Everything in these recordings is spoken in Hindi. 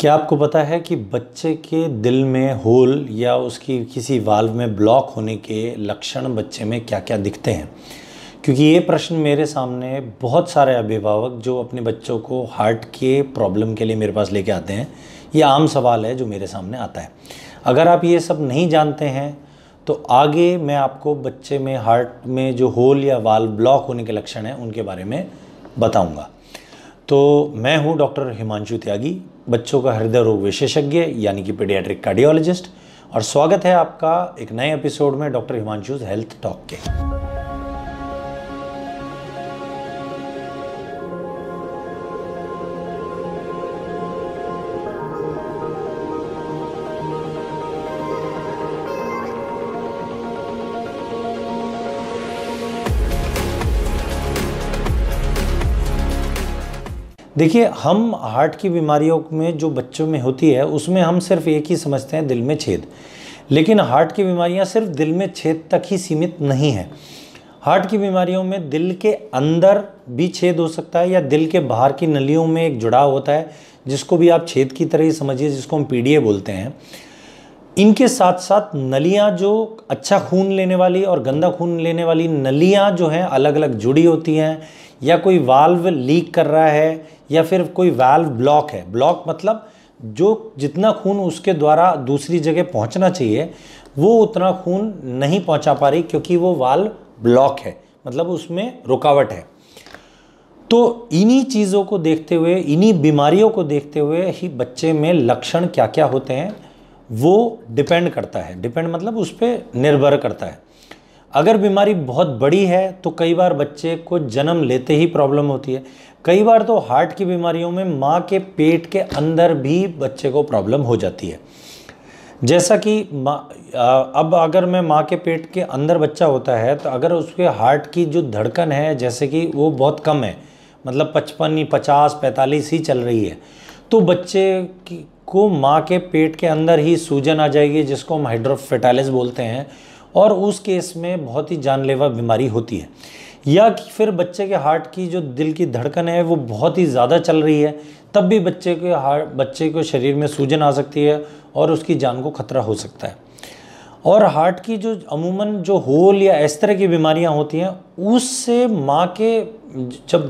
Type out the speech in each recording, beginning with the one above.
क्या आपको पता है कि बच्चे के दिल में होल या उसकी किसी वाल्व में ब्लॉक होने के लक्षण बच्चे में क्या क्या दिखते हैं क्योंकि ये प्रश्न मेरे सामने बहुत सारे अभिभावक जो अपने बच्चों को हार्ट के प्रॉब्लम के लिए मेरे पास लेके आते हैं ये आम सवाल है जो मेरे सामने आता है अगर आप ये सब नहीं जानते हैं तो आगे मैं आपको बच्चे में हार्ट में जो होल या वाल्व ब्लॉक होने के लक्षण हैं उनके बारे में बताऊँगा तो मैं हूं डॉक्टर हिमांशु त्यागी बच्चों का हृदय रोग विशेषज्ञ यानी कि पेडियाट्रिक कार्डियोलॉजिस्ट और स्वागत है आपका एक नए एपिसोड में डॉक्टर हिमांशु हेल्थ टॉक के देखिए हम हार्ट की बीमारियों में जो बच्चों में होती है उसमें हम सिर्फ एक ही समझते हैं दिल में छेद लेकिन हार्ट की बीमारियां सिर्फ दिल में छेद तक ही सीमित नहीं है हार्ट की बीमारियों में दिल के अंदर भी छेद हो सकता है या दिल के बाहर की नलियों में एक जुड़ाव होता है जिसको भी आप छेद की तरह ही समझिए जिसको हम पीडीए बोलते हैं इनके साथ साथ नलियाँ जो अच्छा खून लेने वाली और गंदा खून लेने वाली नलियाँ जो हैं अलग अलग जुड़ी होती हैं या कोई वाल्व लीक कर रहा है या फिर कोई वाल्व ब्लॉक है ब्लॉक मतलब जो जितना खून उसके द्वारा दूसरी जगह पहुंचना चाहिए वो उतना खून नहीं पहुंचा पा रही क्योंकि वो वाल्व ब्लॉक है मतलब उसमें रुकावट है तो इन्हीं चीज़ों को देखते हुए इन्हीं बीमारियों को देखते हुए ही बच्चे में लक्षण क्या क्या होते हैं वो डिपेंड करता है डिपेंड मतलब उस पर निर्भर करता है अगर बीमारी बहुत बड़ी है तो कई बार बच्चे को जन्म लेते ही प्रॉब्लम होती है कई बार तो हार्ट की बीमारियों में माँ के पेट के अंदर भी बच्चे को प्रॉब्लम हो जाती है जैसा कि अब अगर मैं माँ के पेट के अंदर बच्चा होता है तो अगर उसके हार्ट की जो धड़कन है जैसे कि वो बहुत कम है मतलब पचपन ही पचास पैंतालीस ही चल रही है तो बच्चे को माँ के पेट के अंदर ही सूजन आ जाएगी जिसको हम हाइड्रोफेटालिस बोलते हैं और उस केस में बहुत ही जानलेवा बीमारी होती है या कि फिर बच्चे के हार्ट की जो दिल की धड़कन है वो बहुत ही ज़्यादा चल रही है तब भी बच्चे के हार्ट बच्चे के शरीर में सूजन आ सकती है और उसकी जान को खतरा हो सकता है और हार्ट की जो अमूमन जो होल या इस तरह की बीमारियां होती हैं उससे माँ के जब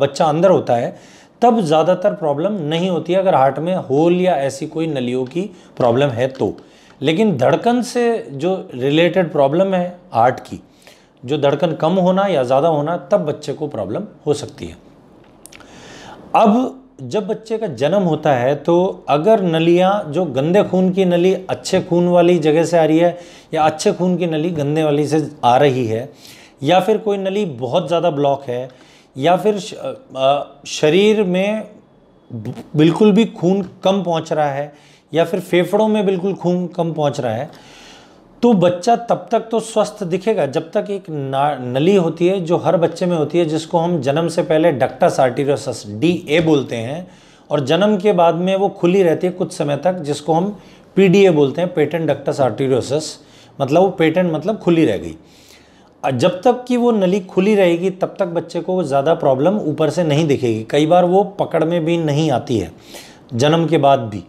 बच्चा अंदर होता है तब ज़्यादातर प्रॉब्लम नहीं होती अगर हार्ट में होल या ऐसी कोई नलियों की प्रॉब्लम है तो लेकिन धड़कन से जो रिलेटेड प्रॉब्लम है हार्ट की जो धड़कन कम होना या ज़्यादा होना तब बच्चे को प्रॉब्लम हो सकती है अब जब बच्चे का जन्म होता है तो अगर नलियाँ जो गंदे खून की नली अच्छे खून वाली जगह से आ रही है या अच्छे खून की नली गंदे वाली से आ रही है या फिर कोई नली बहुत ज़्यादा ब्लॉक है या फिर शरीर में बिल्कुल भी खून कम पहुंच रहा है या फिर फेफड़ों में बिल्कुल खून कम पहुंच रहा है तो बच्चा तब तक तो स्वस्थ दिखेगा जब तक एक नली होती है जो हर बच्चे में होती है जिसको हम जन्म से पहले डक्टस आर्टीरोसस डी ए बोलते हैं और जन्म के बाद में वो खुली रहती है कुछ समय तक जिसको हम पी डी ए बोलते हैं पेटेंट डक्टस आर्टीरोसस मतलब वो पेटेंट मतलब खुली रह गई जब तक कि वो नली खुली रहेगी तब तक बच्चे को ज़्यादा प्रॉब्लम ऊपर से नहीं दिखेगी कई बार वो पकड़ में भी नहीं आती है जन्म के बाद भी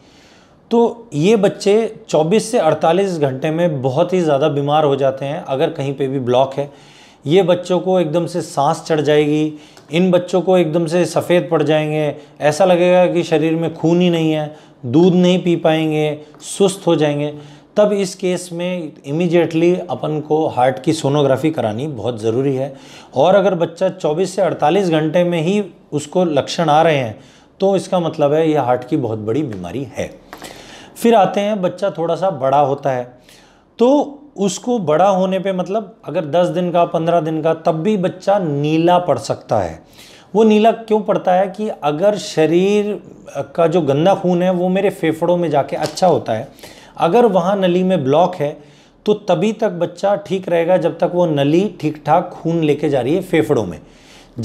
तो ये बच्चे 24 से 48 घंटे में बहुत ही ज़्यादा बीमार हो जाते हैं अगर कहीं पे भी ब्लॉक है ये बच्चों को एकदम से सांस चढ़ जाएगी इन बच्चों को एकदम से सफ़ेद पड़ जाएंगे ऐसा लगेगा कि शरीर में खून ही नहीं है दूध नहीं पी पाएंगे सुस्त हो जाएंगे तब इस केस में इमीजिएटली अपन को हार्ट की सोनोग्राफी करानी बहुत ज़रूरी है और अगर बच्चा 24 से 48 घंटे में ही उसको लक्षण आ रहे हैं तो इसका मतलब है यह हार्ट की बहुत बड़ी बीमारी है फिर आते हैं बच्चा थोड़ा सा बड़ा होता है तो उसको बड़ा होने पे मतलब अगर 10 दिन का 15 दिन का तब भी बच्चा नीला पड़ सकता है वो नीला क्यों पड़ता है कि अगर शरीर का जो गंदा खून है वो मेरे फेफड़ों में जाके अच्छा होता है अगर वहाँ नली में ब्लॉक है तो तभी तक बच्चा ठीक रहेगा जब तक वो नली ठीक ठाक खून लेके जा रही है फेफड़ों में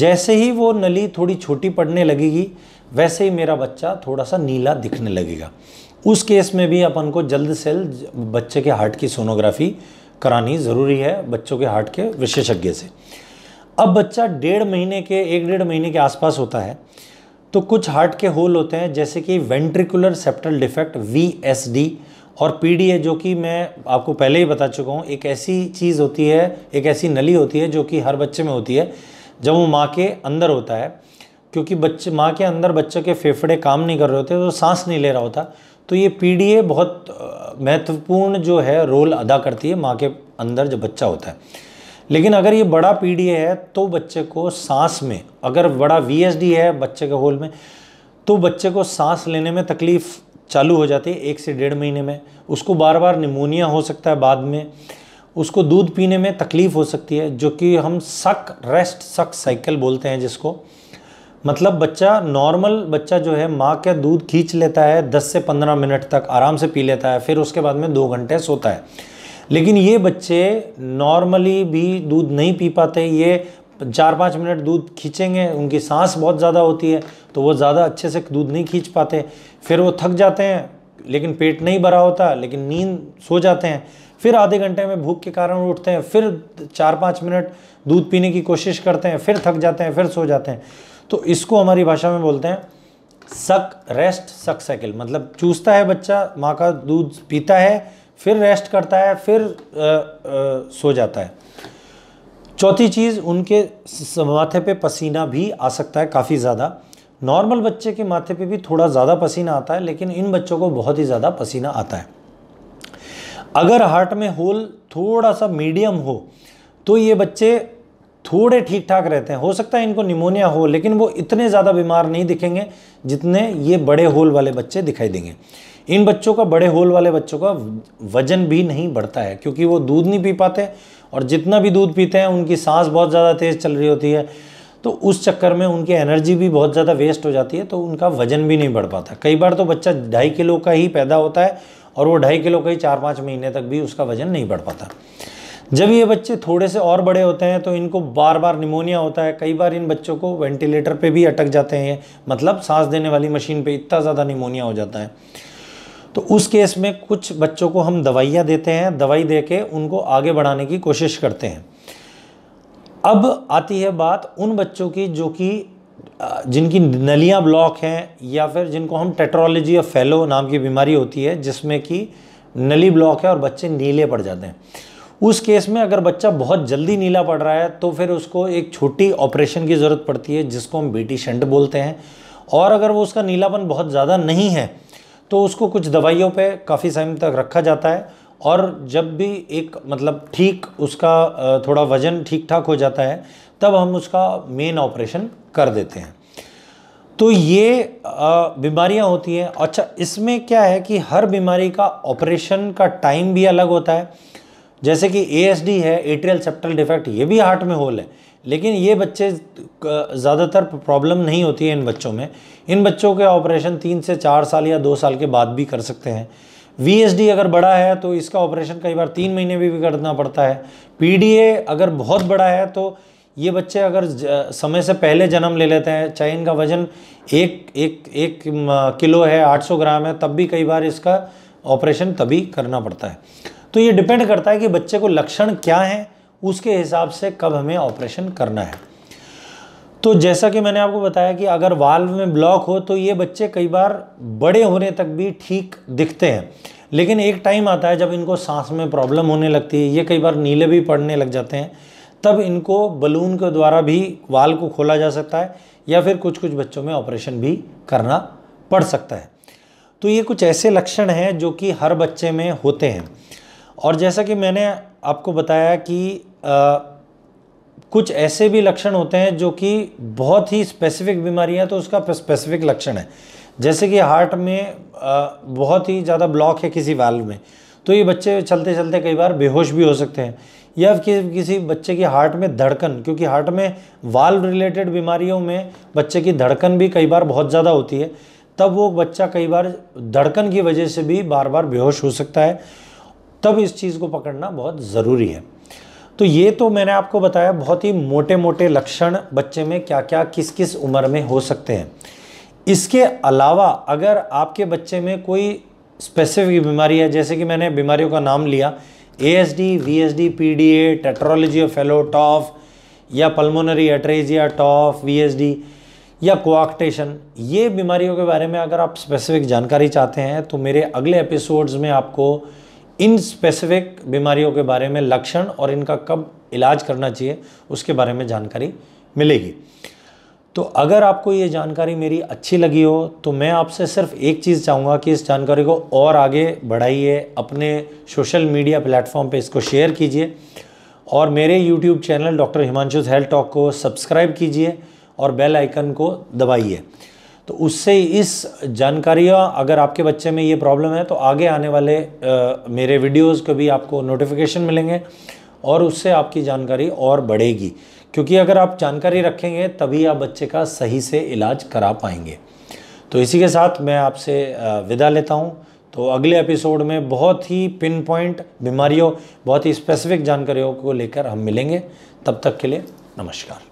जैसे ही वो नली थोड़ी छोटी पड़ने लगेगी वैसे ही मेरा बच्चा थोड़ा सा नीला दिखने लगेगा उस केस में भी अपन को जल्द से जल्द बच्चे के हार्ट की सोनोग्राफी करानी ज़रूरी है बच्चों के हार्ट के विशेषज्ञ से अब बच्चा डेढ़ महीने के एक डेढ़ महीने के आसपास होता है तो कुछ हार्ट के होल होते हैं जैसे कि वेंट्रिकुलर सेप्टल डिफेक्ट वी और पी जो कि मैं आपको पहले ही बता चुका हूँ एक ऐसी चीज़ होती है एक ऐसी नली होती है जो कि हर बच्चे में होती है जब वो माँ के अंदर होता है क्योंकि बच्चे माँ के अंदर बच्चे के फेफड़े काम नहीं कर रहे होते तो सांस नहीं ले रहा होता तो ये पी बहुत महत्वपूर्ण जो है रोल अदा करती है माँ के अंदर जब बच्चा होता है लेकिन अगर ये बड़ा पी है तो बच्चे को सांस में अगर बड़ा वी है बच्चे के होल में तो बच्चे को सांस लेने में तकलीफ़ चालू हो जाती है एक से डेढ़ महीने में उसको बार बार निमोनिया हो सकता है बाद में उसको दूध पीने में तकलीफ़ हो सकती है जो कि हम सक रेस्ट सक साइकिल बोलते हैं जिसको मतलब बच्चा नॉर्मल बच्चा जो है माँ का दूध खींच लेता है 10 से 15 मिनट तक आराम से पी लेता है फिर उसके बाद में दो घंटे सोता है लेकिन ये बच्चे नॉर्मली भी दूध नहीं पी पाते ये चार पाँच मिनट दूध खींचेंगे उनकी सांस बहुत ज़्यादा होती है तो वो ज़्यादा अच्छे से दूध नहीं खींच पाते फिर वो थक जाते हैं लेकिन पेट नहीं भरा होता लेकिन नींद सो जाते हैं फिर आधे घंटे में भूख के कारण उठते हैं फिर चार पाँच मिनट दूध पीने की कोशिश करते हैं फिर थक जाते हैं फिर सो जाते हैं तो इसको हमारी भाषा में बोलते हैं सक रेस्ट सक साइकिल मतलब चूसता है बच्चा माँ का दूध पीता है फिर रेस्ट करता है फिर आ, आ, सो जाता है चौथी चीज़ उनके माथे पे पसीना भी आ सकता है काफ़ी ज़्यादा नॉर्मल बच्चे के माथे पे भी थोड़ा ज़्यादा पसीना आता है लेकिन इन बच्चों को बहुत ही ज़्यादा पसीना आता है अगर हार्ट में होल थोड़ा सा मीडियम हो तो ये बच्चे थोड़े ठीक ठाक रहते हैं हो सकता है इनको निमोनिया हो लेकिन वो इतने ज़्यादा बीमार नहीं दिखेंगे जितने ये बड़े होल वाले बच्चे दिखाई देंगे इन बच्चों का बड़े होल वाले बच्चों का वजन भी नहीं बढ़ता है क्योंकि वो दूध नहीं पी पाते और जितना भी दूध पीते हैं उनकी सांस बहुत ज़्यादा तेज़ चल रही होती है तो उस चक्कर में उनकी एनर्जी भी बहुत ज़्यादा वेस्ट हो जाती है तो उनका वजन भी नहीं बढ़ पाता कई बार तो बच्चा ढाई किलो का ही पैदा होता है और वो ढाई किलो का ही चार पाँच महीने तक भी उसका वजन नहीं बढ़ पाता जब ये बच्चे थोड़े से और बड़े होते हैं तो इनको बार बार निमोनिया होता है कई बार इन बच्चों को वेंटिलेटर पे भी अटक जाते हैं मतलब सांस देने वाली मशीन पे इतना ज़्यादा निमोनिया हो जाता है तो उस केस में कुछ बच्चों को हम दवाइयाँ देते हैं दवाई दे के उनको आगे बढ़ाने की कोशिश करते हैं अब आती है बात उन बच्चों की जो कि जिनकी नलियाँ ब्लॉक हैं या फिर जिनको हम टेट्रोलॉजी या फैलो नाम की बीमारी होती है जिसमें कि नली ब्लॉक है और बच्चे नीले पड़ जाते हैं उस केस में अगर बच्चा बहुत जल्दी नीला पड़ रहा है तो फिर उसको एक छोटी ऑपरेशन की ज़रूरत पड़ती है जिसको हम बेटी शंट बोलते हैं और अगर वो उसका नीलापन बहुत ज़्यादा नहीं है तो उसको कुछ दवाइयों पे काफ़ी समय तक रखा जाता है और जब भी एक मतलब ठीक उसका थोड़ा वज़न ठीक ठाक हो जाता है तब हम उसका मेन ऑपरेशन कर देते हैं तो ये बीमारियां होती हैं अच्छा इसमें क्या है कि हर बीमारी का ऑपरेशन का टाइम भी अलग होता है जैसे कि ए है एट्रियल सेप्टल डिफेक्ट ये भी हार्ट में होल है लेकिन ये बच्चे ज़्यादातर प्रॉब्लम नहीं होती है इन बच्चों में इन बच्चों के ऑपरेशन तीन से चार साल या दो साल के बाद भी कर सकते हैं वी अगर बड़ा है तो इसका ऑपरेशन कई बार तीन महीने भी, भी करना पड़ता है पी अगर बहुत बड़ा है तो ये बच्चे अगर समय से पहले जन्म ले लेते हैं चाहे इनका वजन एक एक एक किलो है 800 ग्राम है तब भी कई बार इसका ऑपरेशन तभी करना पड़ता है तो ये डिपेंड करता है कि बच्चे को लक्षण क्या हैं उसके हिसाब से कब हमें ऑपरेशन करना है तो जैसा कि मैंने आपको बताया कि अगर वाल्व में ब्लॉक हो तो ये बच्चे कई बार बड़े होने तक भी ठीक दिखते हैं लेकिन एक टाइम आता है जब इनको सांस में प्रॉब्लम होने लगती है ये कई बार नीले भी पड़ने लग जाते हैं तब इनको बलून के द्वारा भी वाल को खोला जा सकता है या फिर कुछ कुछ बच्चों में ऑपरेशन भी करना पड़ सकता है तो ये कुछ ऐसे लक्षण हैं जो कि हर बच्चे में होते हैं और जैसा कि मैंने आपको बताया कि आ, कुछ ऐसे भी लक्षण होते हैं जो कि बहुत ही स्पेसिफिक बीमारियां तो उसका स्पेसिफिक लक्षण है जैसे कि हार्ट में आ, बहुत ही ज़्यादा ब्लॉक है किसी वाल्व में तो ये बच्चे चलते चलते कई बार बेहोश भी हो सकते हैं या कि, किसी बच्चे की हार्ट में धड़कन क्योंकि हार्ट में वाल्व रिलेटेड बीमारियों में बच्चे की धड़कन भी कई बार बहुत ज़्यादा होती है तब वो बच्चा कई बार धड़कन की वजह से भी बार बार बेहोश हो सकता है तब इस चीज़ को पकड़ना बहुत ज़रूरी है तो ये तो मैंने आपको बताया बहुत ही मोटे मोटे लक्षण बच्चे में क्या क्या किस किस उम्र में हो सकते हैं इसके अलावा अगर आपके बच्चे में कोई स्पेसिफिक बीमारी है जैसे कि मैंने बीमारियों का नाम लिया A S D V S D P D A tetralogy of Fallot TOF या pulmonary atresia TOF V S D या कोआक्टेशन ये बीमारियों के बारे में अगर आप स्पेसिफिक जानकारी चाहते हैं तो मेरे अगले एपिसोड्स में आपको इन स्पेसिफिक बीमारियों के बारे में लक्षण और इनका कब इलाज करना चाहिए उसके बारे में जानकारी मिलेगी तो अगर आपको ये जानकारी मेरी अच्छी लगी हो तो मैं आपसे सिर्फ एक चीज़ चाहूँगा कि इस जानकारी को और आगे बढ़ाइए अपने सोशल मीडिया प्लेटफॉर्म पे इसको शेयर कीजिए और मेरे YouTube channel doctor Himanshu health talk को सब्सक्राइब कीजिए और बेल आइकन को दबाइए तो उससे इस जानकारियाँ अगर आपके बच्चे में ये प्रॉब्लम है तो आगे आने वाले आ, मेरे वीडियोस को भी आपको नोटिफिकेशन मिलेंगे और उससे आपकी जानकारी और बढ़ेगी क्योंकि अगर आप जानकारी रखेंगे तभी आप बच्चे का सही से इलाज करा पाएंगे तो इसी के साथ मैं आपसे विदा लेता हूँ तो अगले एपिसोड में बहुत ही पिन पॉइंट बीमारियों बहुत ही स्पेसिफिक जानकारियों को लेकर हम मिलेंगे तब तक के लिए नमस्कार